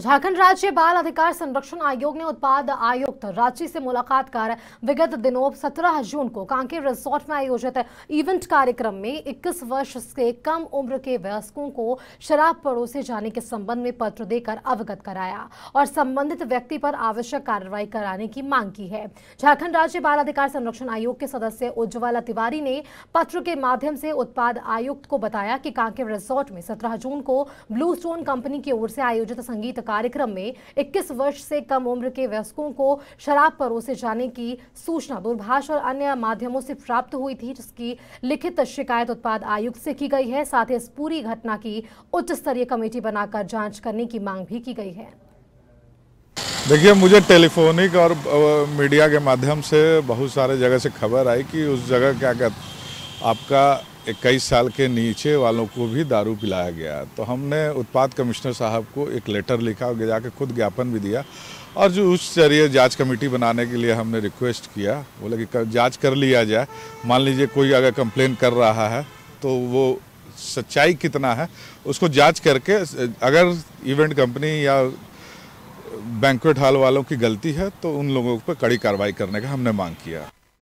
झारखंड राज्य बाल अधिकार संरक्षण आयोग ने उत्पाद आयुक्त रांची से मुलाकात कर विगत दिनों 17 जून को कांके रिजॉर्ट में आयोजित इवेंट कार्यक्रम में 21 वर्ष से कम उम्र के वयस्कों को शराब परोसे जाने के संबंध में पत्र देकर अवगत कराया और संबंधित व्यक्ति पर आवश्यक कार्रवाई कराने की मांग की है झारखंड राज्य बाल अधिकार संरक्षण आयोग के सदस्य उज्ज्वला तिवारी ने पत्र के माध्यम से उत्पाद आयुक्त को बताया कि कांके रिजॉर्ट में सत्रह जून को ब्लू स्टोन कंपनी की ओर से आयोजित संगीत कार्यक्रम में 21 वर्ष से कम उम्र के वयस्कों को शराब परोसे जाने की सूचना दूरभाष और अन्य माध्यमों से प्राप्त हुई थी जिसकी लिखित शिकायत उत्पाद आयुक्त से की गई है साथ ही इस पूरी घटना की उच्च स्तरीय कमेटी बनाकर जाँच करने की मांग भी की गई है देखिए मुझे टेलीफोनिक और मीडिया के माध्यम से बहुत सारे जगह से खबर आई कि उस जगह क्या कहते आपका इक्कीस साल के नीचे वालों को भी दारू पिलाया गया तो हमने उत्पाद कमिश्नर साहब को एक लेटर लिखा और जाके खुद ज्ञापन भी दिया और जो उस जरिए जांच कमेटी बनाने के लिए हमने रिक्वेस्ट किया बोला कि जांच कर लिया जाए मान लीजिए कोई अगर कंप्लेन कर रहा है तो वो सच्चाई कितना है उसको जाँच करके अगर इवेंट कंपनी या बैंकुट हॉल वालों की गलती है तो उन लोगों पर कड़ी कार्रवाई करने का हमने मांग किया